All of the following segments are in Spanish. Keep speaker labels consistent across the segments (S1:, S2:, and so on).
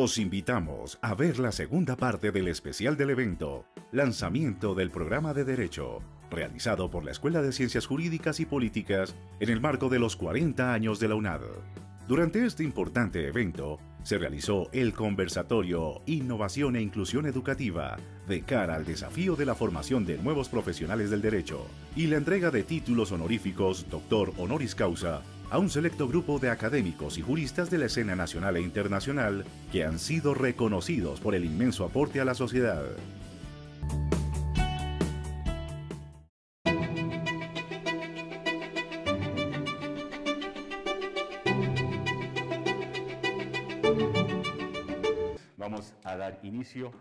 S1: Los invitamos a ver la segunda parte del especial del evento, lanzamiento del programa de Derecho, realizado por la Escuela de Ciencias Jurídicas y Políticas en el marco de los 40 años de la UNAD. Durante este importante evento, se realizó el conversatorio Innovación e Inclusión Educativa de cara al desafío de la formación de nuevos profesionales del derecho y la entrega de títulos honoríficos Doctor Honoris Causa a un selecto grupo de académicos y juristas de la escena nacional e internacional que han sido reconocidos por el inmenso aporte a la sociedad. Vamos a dar inicio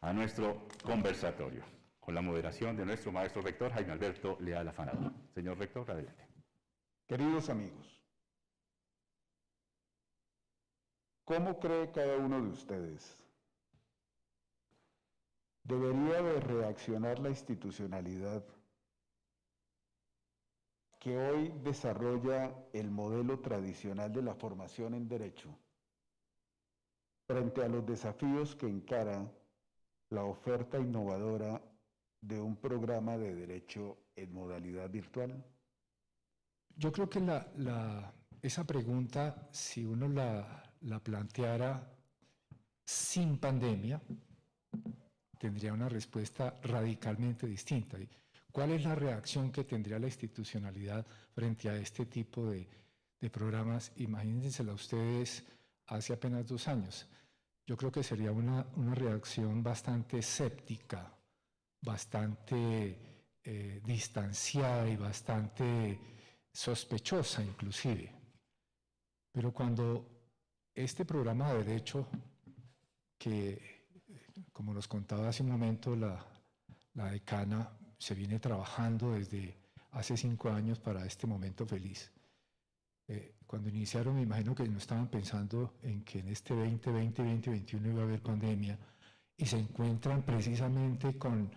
S1: a nuestro conversatorio con la moderación de nuestro maestro rector Jaime Alberto Leal Afanado. Señor rector, adelante. Queridos amigos,
S2: ¿cómo cree cada uno de ustedes? ¿Debería de reaccionar la institucionalidad que hoy desarrolla el modelo tradicional de la formación en derecho frente a los desafíos que encara la oferta innovadora de un programa de derecho en modalidad virtual?
S3: Yo creo que esa pregunta, si uno la, planteara sin pandemia, tendría una respuesta radicalmente distinta. ¿Cuál es la reacción que tendría la institucionalidad frente a este tipo de, de programas? Imagínensela ustedes hace apenas dos años. Yo creo que sería una, reacción bastante escéptica, bastante eh, distanciada y bastante sospechosa inclusive. Pero cuando este programa de derecho, que como nos contaba hace un momento la, decana, se viene trabajando desde hace cinco años para este momento feliz. Eh, cuando iniciaron, me imagino que no estaban pensando en que en este 2020 2021 iba a haber pandemia y se encuentran precisamente con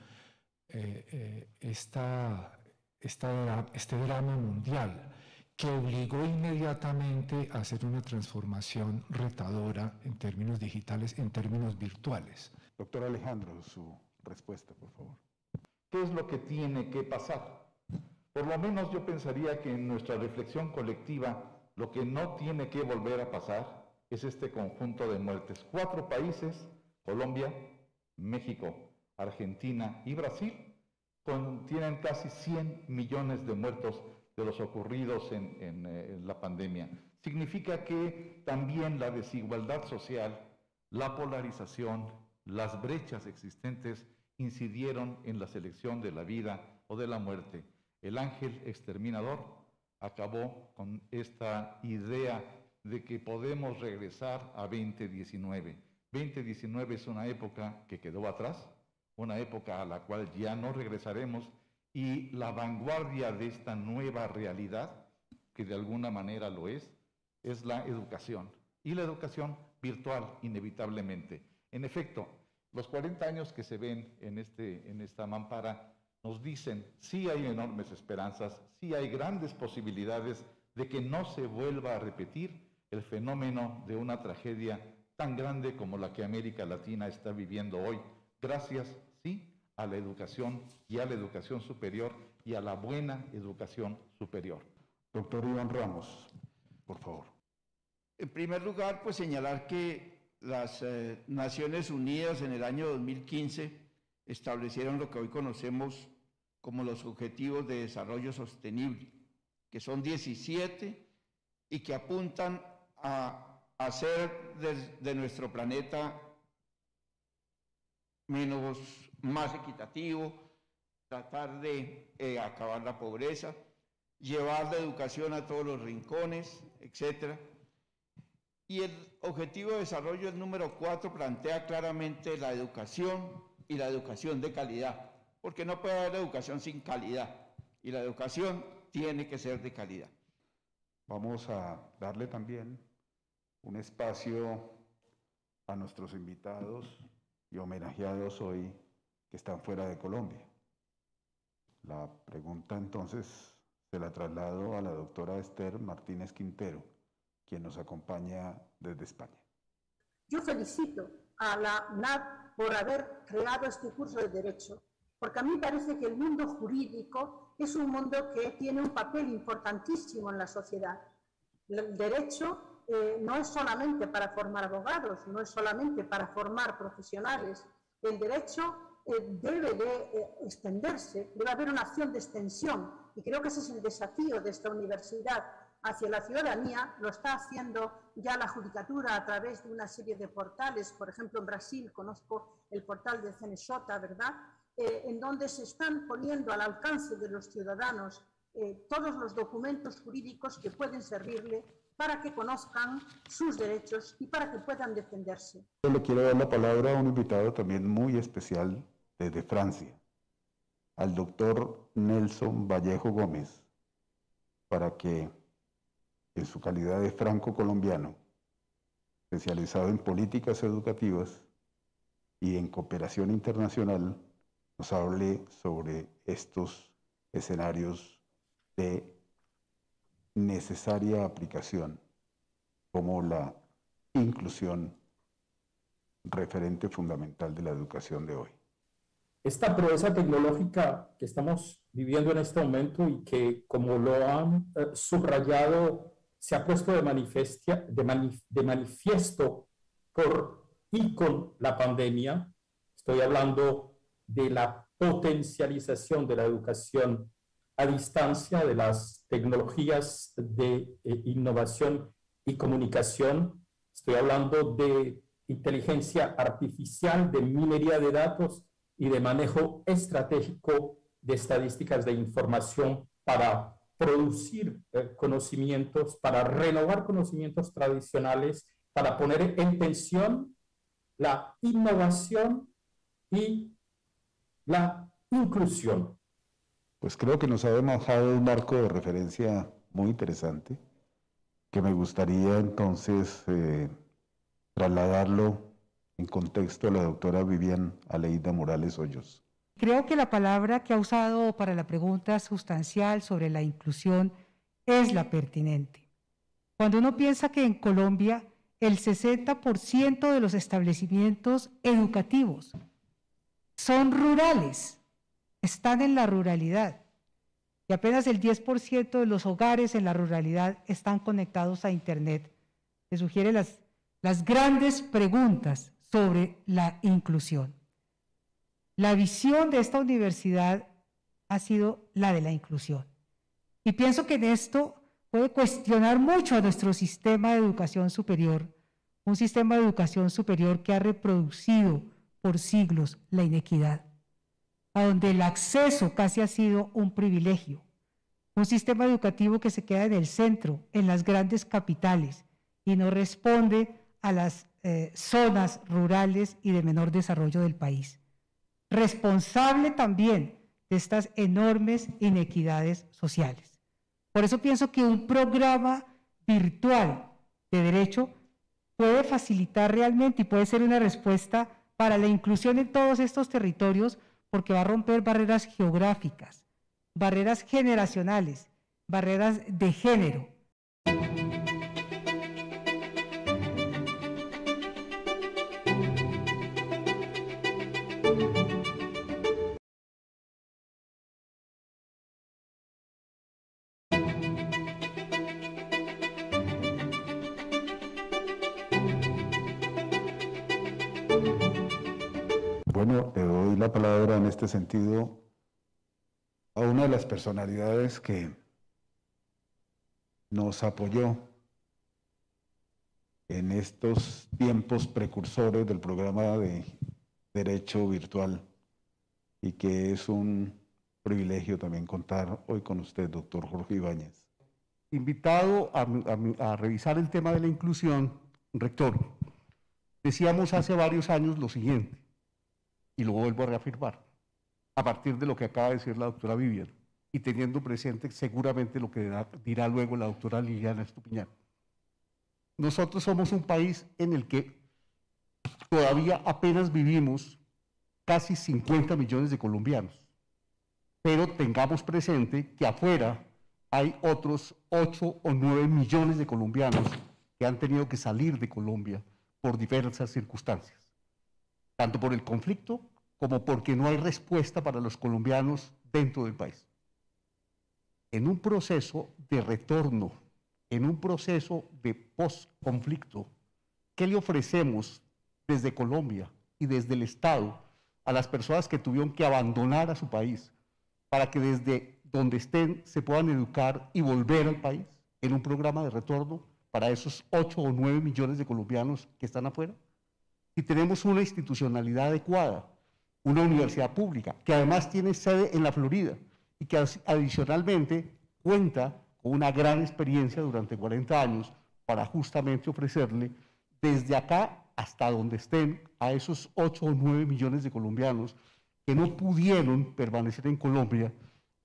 S3: eh, eh, esta este drama mundial que obligó inmediatamente a hacer una transformación retadora en términos digitales, en términos virtuales. Doctor Alejandro, su
S4: respuesta, por favor. ¿Qué es lo que tiene que pasar? Por lo menos yo pensaría que en nuestra reflexión colectiva lo que no tiene que volver a pasar es este conjunto de muertes. Cuatro países, Colombia, México, Argentina y Brasil, contienen casi 100 millones de muertos de los ocurridos eh, en, la pandemia. Significa que también la desigualdad social, la polarización, las brechas existentes incidieron en la selección de la vida o de la muerte. El ángel exterminador acabó con esta idea de que podemos regresar a 2019. 2019 es una época que quedó atrás, una época a la cual ya no regresaremos, y la vanguardia de esta nueva realidad, que de alguna manera lo es, es la educación, y la educación virtual, inevitablemente. En efecto, los 40 años que se ven en, este, en esta mampara nos dicen, sí hay enormes esperanzas, sí hay grandes posibilidades de que no se vuelva a repetir el fenómeno de una tragedia tan grande como la que América Latina está viviendo hoy gracias, sí, a la educación y a la educación superior y a la buena educación superior. Doctor Iván Ramos, por favor. En primer lugar, pues
S5: señalar que las eh, Naciones Unidas en el año 2015 establecieron lo que hoy conocemos como los Objetivos de Desarrollo Sostenible, que son 17 y que apuntan a hacer de nuestro planeta menos, más equitativo, tratar de eh, acabar la pobreza, llevar la educación a todos los rincones, etc. Y el objetivo de desarrollo, número cuatro plantea claramente la educación y la educación de calidad, porque no puede haber educación sin calidad, y la educación tiene que
S2: ser de calidad. Vamos a darle también un espacio a nuestros invitados y homenajeados hoy que están fuera de Colombia. La pregunta entonces se la traslado a la doctora Esther Martínez Quintero, quien nos acompaña desde España.
S6: Yo felicito a la NAD por haber creado este curso de Derecho, porque a mí parece que el mundo jurídico es un mundo que tiene un papel importantísimo en la sociedad. El derecho eh, no es solamente para formar abogados, no es solamente para formar profesionales. El derecho eh, debe de eh, extenderse, debe haber una acción de extensión y creo que ese es el desafío de esta universidad hacia la ciudadanía, lo está haciendo ya la judicatura a través de una serie de portales, por ejemplo en Brasil conozco el portal de Cenesota, ¿verdad?, en donde se están poniendo al alcance de los ciudadanos todos los documentos jurídicos que pueden servirle para que conozcan sus derechos y para que puedan defenderse.
S2: Yo le quiero dar la palabra a un invitado también muy especial desde Francia, al doctor Nelson Vallejo Gómez, para que en su calidad de franco-colombiano, especializado en políticas educativas y en cooperación internacional, nos hable sobre estos escenarios de necesaria aplicación, como la
S3: inclusión
S2: referente fundamental
S3: de la educación de hoy. Esta proeza tecnológica que estamos viviendo en este momento y que, como lo han eh, subrayado, se ha puesto de, de manifiesto por y con la pandemia, estoy hablando de la potencialización de la educación a distancia de las tecnologías de eh, innovación y comunicación. Estoy hablando de inteligencia artificial, de minería de datos y de manejo estratégico de estadísticas de información para producir eh, conocimientos, para renovar conocimientos tradicionales, para poner en tensión la innovación y la inclusión
S2: pues creo que nos ha dejado un marco de referencia muy interesante que me gustaría entonces eh, trasladarlo en contexto a la doctora Vivian Aleida Morales Hoyos.
S6: Creo que la palabra que ha usado para la pregunta sustancial sobre la inclusión es la pertinente. Cuando uno piensa que en Colombia el 60% de los establecimientos educativos son rurales, están en la ruralidad y apenas el 10% de los hogares en la ruralidad están conectados a Internet. Se sugiere las, las grandes preguntas sobre la inclusión. La visión de esta universidad ha sido la de la inclusión. Y pienso que en esto puede cuestionar mucho a nuestro sistema de educación superior, un sistema de educación superior que ha reproducido por siglos la inequidad a donde el acceso casi ha sido un privilegio. Un sistema educativo que se queda en el centro, en las grandes capitales, y no responde a las eh, zonas rurales y de menor desarrollo del país. Responsable también de estas enormes inequidades sociales. Por eso pienso que un programa virtual de derecho puede facilitar realmente y puede ser una respuesta para la inclusión en todos estos territorios porque va a romper barreras geográficas, barreras generacionales, barreras de género,
S2: palabra en este sentido a una de las personalidades que nos apoyó en estos tiempos precursores del programa de Derecho Virtual y que es un privilegio también contar hoy con usted, doctor Jorge Ibáñez.
S7: Invitado a revisar el tema de la inclusión, rector, decíamos hace varios años lo siguiente y lo vuelvo a reafirmar, a partir de lo que acaba de decir la doctora Vivian y teniendo presente seguramente lo que dirá luego la doctora Liliana Estupiñán. Nosotros somos un país en el que todavía apenas vivimos casi 50 millones de colombianos, pero tengamos presente que afuera hay otros 8 o 9 millones de colombianos que han tenido que salir de Colombia por diversas circunstancias tanto por el conflicto como porque no hay respuesta para los colombianos dentro del país. En un proceso de retorno, en un proceso de post-conflicto, ¿qué le ofrecemos desde Colombia y desde el Estado a las personas que tuvieron que abandonar a su país para que desde donde estén se puedan educar y volver al país en un programa de retorno para esos 8 o 9 millones de colombianos que están afuera? y tenemos una institucionalidad adecuada, una universidad pública, que además tiene sede en la Florida y que adicionalmente cuenta con una gran experiencia durante 40 años para justamente ofrecerle desde acá hasta donde estén a esos 8 o 9 millones de colombianos que no pudieron permanecer en Colombia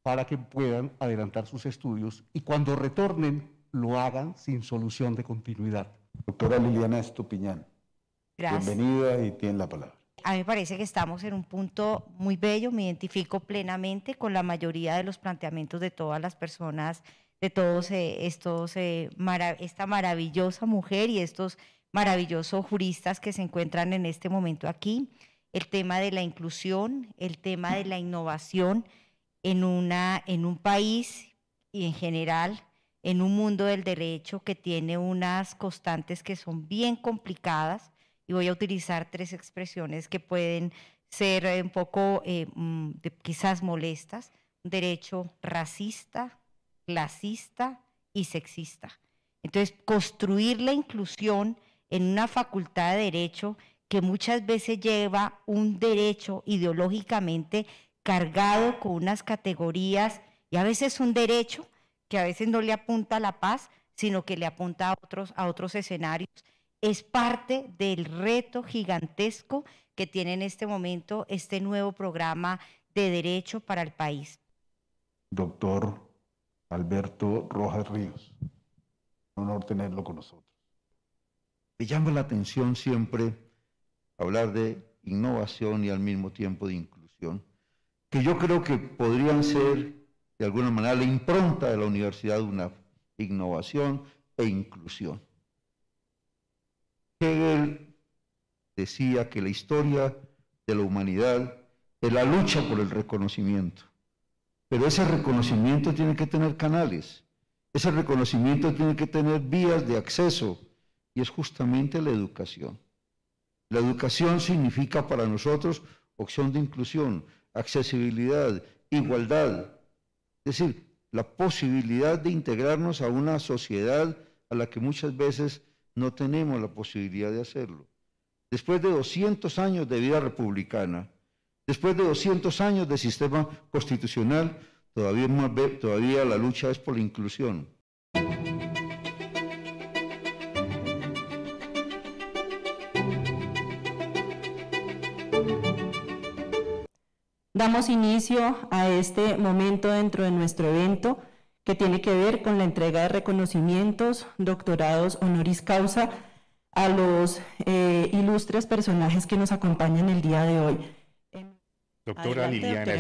S7: para que puedan adelantar sus estudios y cuando retornen lo hagan sin solución de continuidad. Doctora Liliana Estupiñán.
S8: Gracias.
S2: Bienvenida y tiene la palabra.
S8: A mí me parece que estamos en un punto muy bello, me identifico plenamente con la mayoría de los planteamientos de todas las personas, de todos eh, estos, eh, esta maravillosa mujer y estos maravillosos juristas que se encuentran en este momento aquí, el tema de la inclusión, el tema de la innovación en, una, en un país y en general en un mundo del derecho que tiene unas constantes que son bien complicadas y voy a utilizar tres expresiones que pueden ser eh, un poco eh, mm, quizás molestas, derecho racista, clasista y sexista. Entonces, construir la inclusión en una facultad de derecho que muchas veces lleva un derecho ideológicamente cargado con unas categorías y a veces un derecho que a veces no le apunta a la paz, sino que le apunta a otros, a otros escenarios es parte del reto gigantesco que tiene en este momento este nuevo programa de derecho para el país.
S2: Doctor Alberto Rojas Ríos, un honor tenerlo con nosotros. Me llama la atención
S5: siempre hablar de innovación y al mismo tiempo de inclusión, que yo creo que podrían ser de alguna manera la impronta de la Universidad de una innovación e inclusión. Hegel decía que la historia de la humanidad es la lucha por el reconocimiento. Pero ese reconocimiento tiene que tener canales, ese reconocimiento tiene que tener vías de acceso y es justamente la educación. La educación significa para nosotros opción de inclusión, accesibilidad, igualdad, es decir, la posibilidad de integrarnos a una sociedad a la que muchas veces no tenemos la posibilidad de hacerlo. Después de 200 años de vida republicana, después de 200 años de sistema constitucional, todavía, todavía la lucha es por la inclusión.
S8: Damos inicio a este momento dentro de nuestro evento que tiene que ver con la entrega de reconocimientos, doctorados, honoris causa a los eh, ilustres personajes que nos acompañan el día de hoy.
S1: Doctora Liliana Estupiñán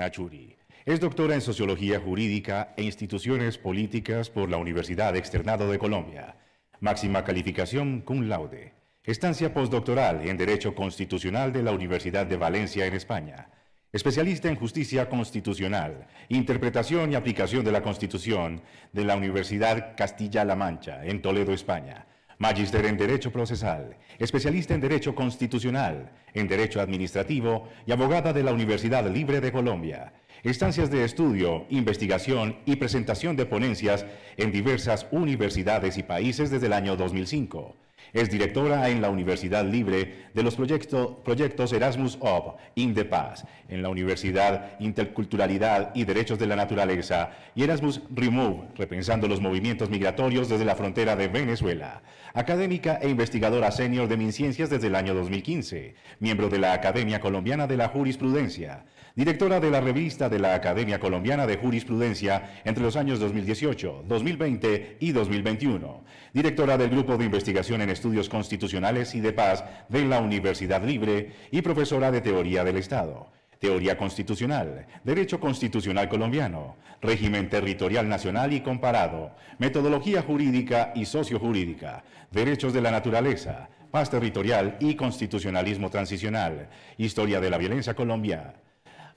S1: Estupiñana Churi. Es doctora en Sociología Jurídica e Instituciones Políticas por la Universidad Externado de Colombia. Máxima calificación cum laude. Estancia postdoctoral en Derecho Constitucional de la Universidad de Valencia en España especialista en justicia constitucional, interpretación y aplicación de la Constitución de la Universidad Castilla-La Mancha, en Toledo, España. Magíster en Derecho Procesal, especialista en Derecho Constitucional, en Derecho Administrativo y abogada de la Universidad Libre de Colombia. Estancias de estudio, investigación y presentación de ponencias en diversas universidades y países desde el año 2005. Es directora en la Universidad Libre de los proyectos Erasmus of In the en la Universidad Interculturalidad y Derechos de la Naturaleza y Erasmus Remove, repensando los movimientos migratorios desde la frontera de Venezuela. Académica e investigadora senior de MinCiencias desde el año 2015, miembro de la Academia Colombiana de la Jurisprudencia directora de la revista de la Academia Colombiana de Jurisprudencia entre los años 2018, 2020 y 2021, directora del Grupo de Investigación en Estudios Constitucionales y de Paz de la Universidad Libre y profesora de Teoría del Estado. Teoría Constitucional, Derecho Constitucional Colombiano, Régimen Territorial Nacional y Comparado, Metodología Jurídica y Sociojurídica, Derechos de la Naturaleza, Paz Territorial y Constitucionalismo Transicional, Historia de la Violencia Colombiana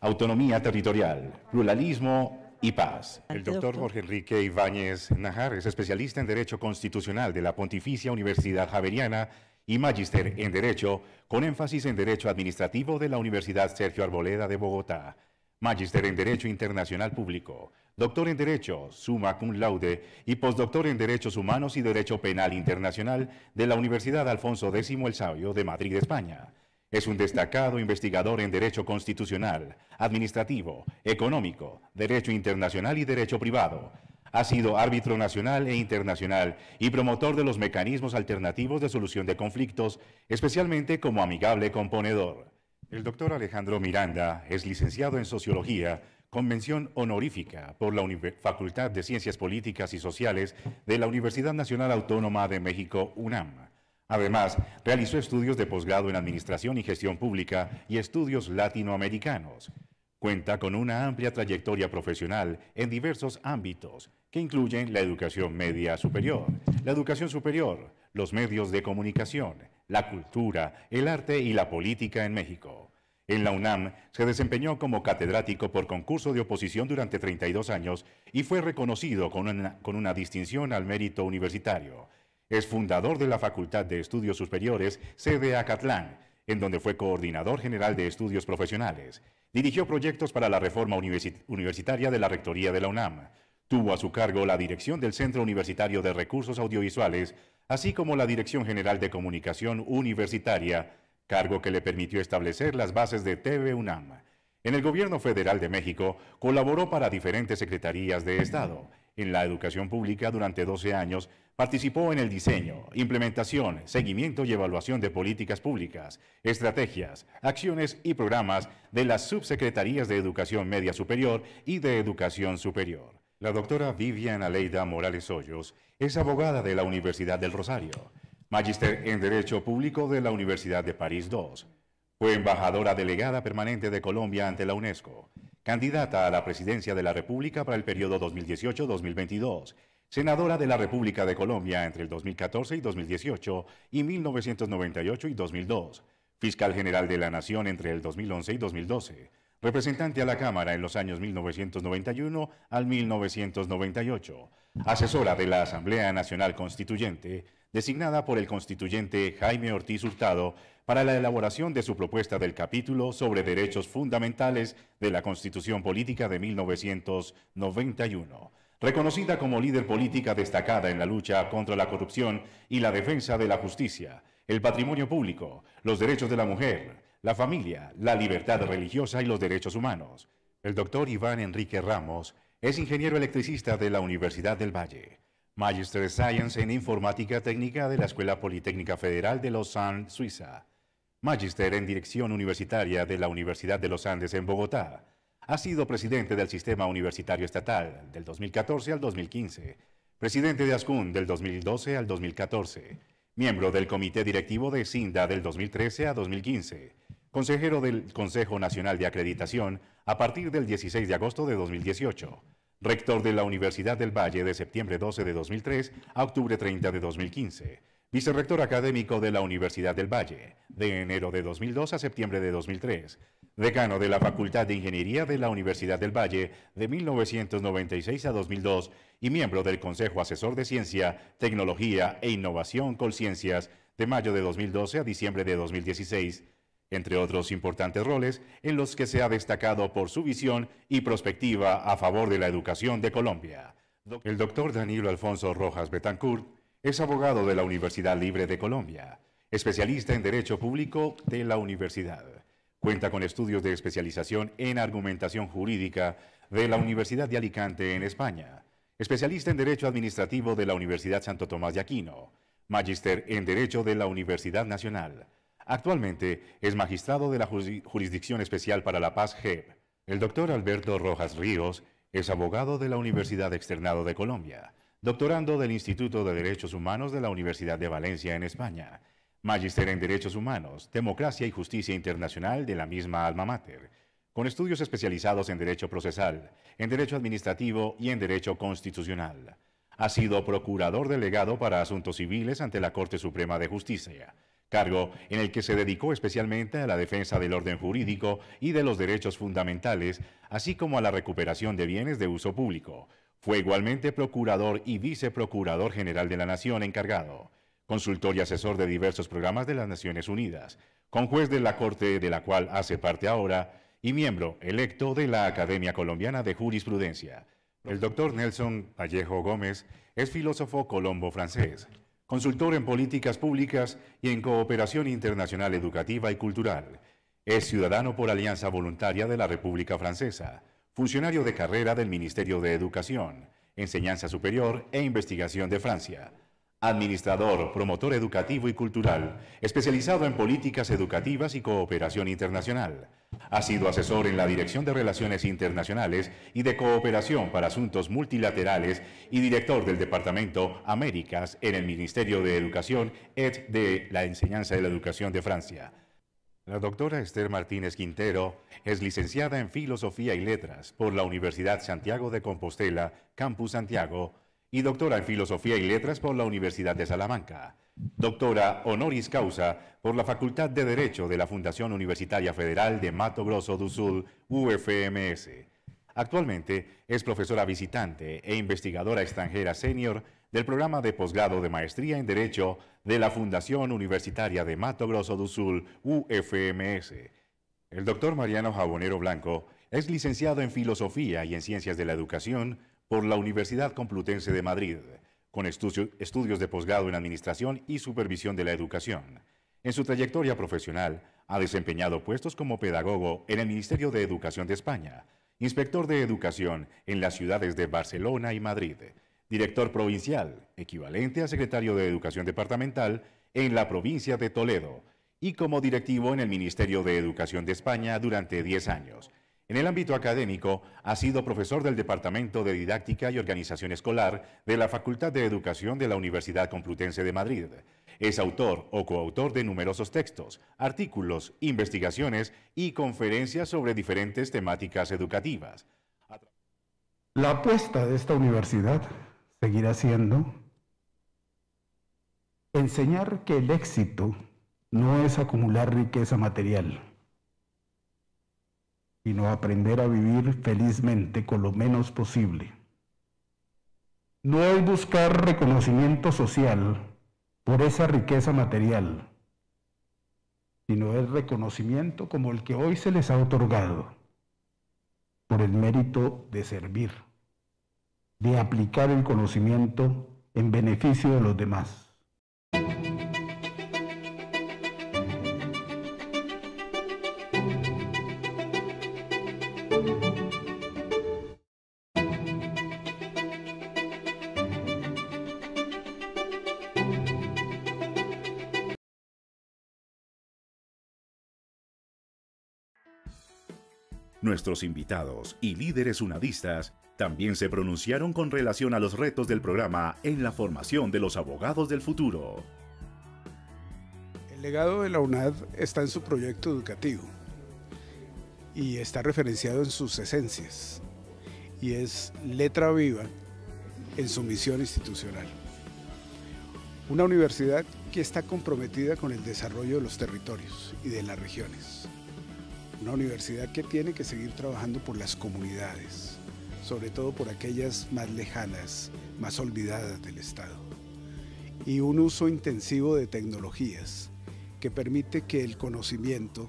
S1: autonomía territorial, pluralismo y paz. El doctor Jorge Enrique Ibáñez Najar es especialista en Derecho Constitucional de la Pontificia Universidad Javeriana y magíster en Derecho, con énfasis en Derecho Administrativo de la Universidad Sergio Arboleda de Bogotá. Magíster en Derecho Internacional Público, doctor en Derecho, summa cum laude, y postdoctor en Derechos Humanos y Derecho Penal Internacional de la Universidad Alfonso X el Sabio de Madrid, España. Es un destacado investigador en Derecho Constitucional, Administrativo, Económico, Derecho Internacional y Derecho Privado. Ha sido árbitro nacional e internacional y promotor de los mecanismos alternativos de solución de conflictos, especialmente como amigable componedor. El doctor Alejandro Miranda es licenciado en Sociología con mención honorífica por la Facultad de Ciencias Políticas y Sociales de la Universidad Nacional Autónoma de México, UNAM Además, realizó estudios de posgrado en Administración y Gestión Pública y estudios latinoamericanos. Cuenta con una amplia trayectoria profesional en diversos ámbitos, que incluyen la educación media superior, la educación superior, los medios de comunicación, la cultura, el arte y la política en México. En la UNAM se desempeñó como catedrático por concurso de oposición durante 32 años y fue reconocido con una, distinción al mérito universitario es fundador de la Facultad de Estudios Superiores, sede Acatlán, en donde fue coordinador general de estudios profesionales. Dirigió proyectos para la reforma universitaria de la Rectoría de la UNAM. Tuvo a su cargo la dirección del Centro Universitario de Recursos Audiovisuales, así como la Dirección General de Comunicación Universitaria, cargo que le permitió establecer las bases de TV UNAM. En el Gobierno Federal de México colaboró para diferentes secretarías de Estado, en la educación pública durante 12 años, participó en el diseño, implementación, seguimiento y evaluación de políticas públicas, estrategias, acciones y programas de las subsecretarías de Educación Media Superior y de Educación Superior. La doctora Vivian Aleida Morales Hoyos es abogada de la Universidad del Rosario, magíster en Derecho Público de la Universidad de París II. Fue embajadora delegada permanente de Colombia ante la UNESCO candidata a la presidencia de la República para el periodo 2018-2022, senadora de la República de Colombia entre el 2014 y 2018 y 1998 y 2002, fiscal general de la Nación entre el 2011 y 2012 representante a la Cámara en los años 1991 al 1998, asesora de la Asamblea Nacional Constituyente, designada por el constituyente Jaime Ortiz Hurtado para la elaboración de su propuesta del capítulo sobre derechos fundamentales de la Constitución Política de 1991. Reconocida como líder política destacada en la lucha contra la corrupción y la defensa de la justicia, el patrimonio público, los derechos de la mujer, la familia, la libertad religiosa y los derechos humanos. El doctor Iván Enrique Ramos es ingeniero electricista de la Universidad del Valle, Magister de Science en Informática Técnica de la Escuela Politécnica Federal de Lausanne, Suiza, Magister en Dirección Universitaria de la Universidad de los Andes en Bogotá. Ha sido presidente del Sistema Universitario Estatal del 2014 al 2015, presidente de ASCUN del 2012 al 2014, miembro del Comité Directivo de SINDA del 2013 a 2015 consejero del Consejo Nacional de Acreditación a partir del 16 de agosto de 2018, rector de la Universidad del Valle de septiembre 12 de 2003 a octubre 30 de 2015, vicerrector académico de la Universidad del Valle de enero de 2002 a septiembre de 2003, decano de la Facultad de Ingeniería de la Universidad del Valle de 1996 a 2002 y miembro del Consejo Asesor de Ciencia, Tecnología e Innovación Colciencias de mayo de 2012 a diciembre de 2016 entre otros importantes roles en los que se ha destacado por su visión y prospectiva a favor de la educación de Colombia. El doctor Danilo Alfonso Rojas Betancourt es abogado de la Universidad Libre de Colombia, especialista en Derecho Público de la Universidad. Cuenta con estudios de especialización en argumentación jurídica de la Universidad de Alicante en España, especialista en Derecho Administrativo de la Universidad Santo Tomás de Aquino, magíster en Derecho de la Universidad Nacional, Actualmente es magistrado de la Jurisdicción Especial para la Paz JEP. El doctor Alberto Rojas Ríos es abogado de la Universidad Externado de Colombia, doctorando del Instituto de Derechos Humanos de la Universidad de Valencia en España, magister en Derechos Humanos, Democracia y Justicia Internacional de la misma alma mater, con estudios especializados en Derecho Procesal, en Derecho Administrativo y en Derecho Constitucional. Ha sido procurador delegado para asuntos civiles ante la Corte Suprema de Justicia cargo en el que se dedicó especialmente a la defensa del orden jurídico y de los derechos fundamentales, así como a la recuperación de bienes de uso público. Fue igualmente procurador y viceprocurador general de la Nación encargado, consultor y asesor de diversos programas de las Naciones Unidas, con juez de la Corte de la cual hace parte ahora y miembro electo de la Academia Colombiana de Jurisprudencia. El doctor Nelson Vallejo Gómez es filósofo colombo-francés, consultor en políticas públicas y en cooperación internacional educativa y cultural. Es ciudadano por Alianza Voluntaria de la República Francesa, funcionario de carrera del Ministerio de Educación, Enseñanza Superior e Investigación de Francia. Administrador, promotor educativo y cultural, especializado en políticas educativas y cooperación internacional. Ha sido asesor en la Dirección de Relaciones Internacionales y de Cooperación para Asuntos Multilaterales y director del Departamento Américas en el Ministerio de Educación et de la Enseñanza de la Educación de Francia. La doctora Esther Martínez Quintero es licenciada en Filosofía y Letras por la Universidad Santiago de Compostela, Campus Santiago, y doctora en Filosofía y Letras por la Universidad de Salamanca. Doctora honoris causa por la Facultad de Derecho de la Fundación Universitaria Federal de Mato Grosso do Sul, UFMS. Actualmente es profesora visitante e investigadora extranjera senior del programa de posgrado de maestría en Derecho de la Fundación Universitaria de Mato Grosso do Sul, UFMS. El doctor Mariano Jabonero Blanco es licenciado en Filosofía y en Ciencias de la Educación por la Universidad Complutense de Madrid, con estudios de posgrado en Administración y Supervisión de la Educación. En su trayectoria profesional, ha desempeñado puestos como pedagogo en el Ministerio de Educación de España, inspector de educación en las ciudades de Barcelona y Madrid, director provincial, equivalente a secretario de Educación Departamental en la provincia de Toledo, y como directivo en el Ministerio de Educación de España durante 10 años, en el ámbito académico, ha sido profesor del Departamento de Didáctica y Organización Escolar de la Facultad de Educación de la Universidad Complutense de Madrid. Es autor o coautor de numerosos textos, artículos, investigaciones y conferencias sobre diferentes temáticas educativas.
S2: La apuesta de esta universidad seguirá siendo enseñar que el éxito no es acumular riqueza material sino aprender a vivir felizmente con lo menos posible. No es buscar reconocimiento social por esa riqueza material, sino el reconocimiento como el que hoy se les ha otorgado, por el mérito de servir, de aplicar el conocimiento en beneficio de los demás.
S1: Nuestros invitados y líderes unadistas también se pronunciaron con relación a los retos del programa en la formación de los abogados del futuro.
S2: El legado de la UNAD está en su proyecto educativo y está referenciado en sus esencias y es letra viva en su misión institucional. Una universidad que está comprometida con el desarrollo de los territorios y de las regiones una universidad que tiene que seguir trabajando por las comunidades, sobre todo por aquellas más lejanas, más olvidadas del Estado. Y un uso intensivo de tecnologías que permite que el conocimiento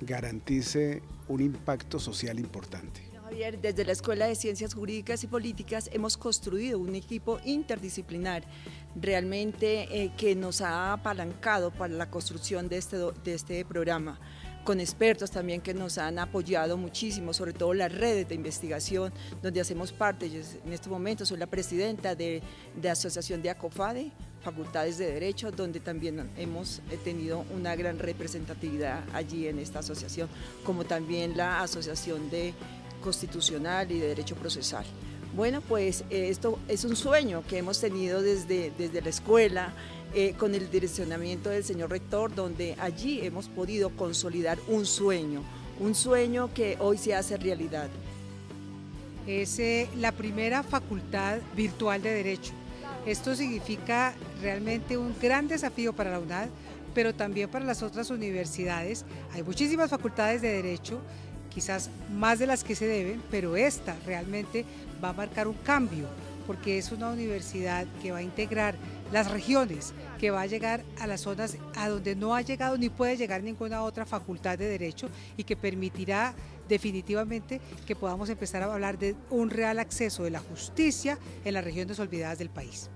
S2: garantice un impacto social importante.
S6: Javier, desde la Escuela de Ciencias Jurídicas y Políticas hemos construido un equipo interdisciplinar realmente eh, que nos ha apalancado para la construcción de este de este programa con expertos también que nos han apoyado muchísimo, sobre todo las redes de investigación donde hacemos parte. en este momento soy la presidenta de, la Asociación de ACOFADE, Facultades de Derecho, donde también hemos eh, tenido una gran representatividad allí en esta asociación, como también la Asociación de Constitucional y de Derecho Procesal. Bueno, pues eh, esto es un sueño que hemos tenido desde, desde la escuela, eh, con el direccionamiento del señor rector, donde allí hemos podido consolidar un sueño, un sueño que hoy se hace realidad. Es eh, la primera facultad virtual de Derecho. Esto significa realmente un gran desafío para la UNAD, pero también para las otras universidades. Hay muchísimas facultades de Derecho, quizás más de las que se deben, pero esta realmente va a marcar un cambio, porque es una universidad que va a integrar las regiones, que va a llegar a las zonas a donde no ha llegado ni puede llegar ninguna otra facultad de derecho y que permitirá definitivamente que podamos empezar a hablar de un real acceso de la justicia en las regiones olvidadas del país.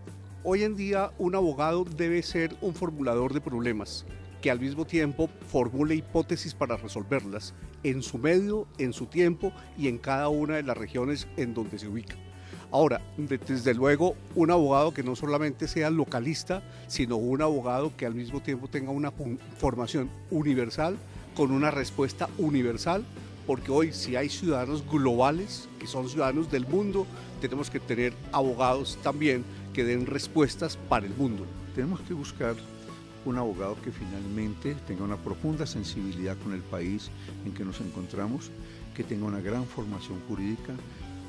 S7: Hoy en día un abogado debe ser un formulador de problemas que al mismo tiempo formule hipótesis para resolverlas en su medio, en su tiempo y en cada una de las regiones en donde se ubica. Ahora, desde luego, un abogado que no solamente sea localista, sino un abogado que al mismo tiempo tenga una formación universal, con una respuesta universal, porque hoy si hay ciudadanos globales, que son ciudadanos del mundo, tenemos que tener abogados también que den respuestas para el mundo. Tenemos que buscar un abogado que finalmente
S5: tenga una profunda sensibilidad con el país en que nos encontramos, que tenga una gran formación jurídica,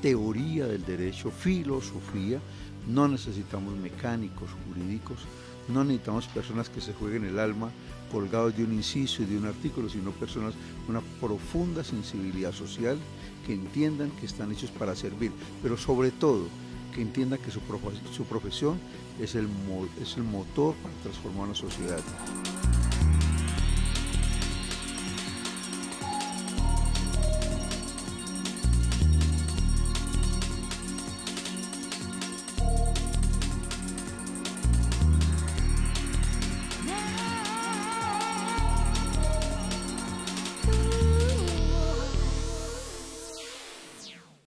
S5: teoría del derecho, filosofía. No necesitamos mecánicos jurídicos, no necesitamos personas que se jueguen el alma colgados de un inciso y de un artículo, sino personas con una profunda sensibilidad social que entiendan que están hechos para servir, pero sobre todo que entiendan que su, profesión es el, es el motor para transformar la sociedad.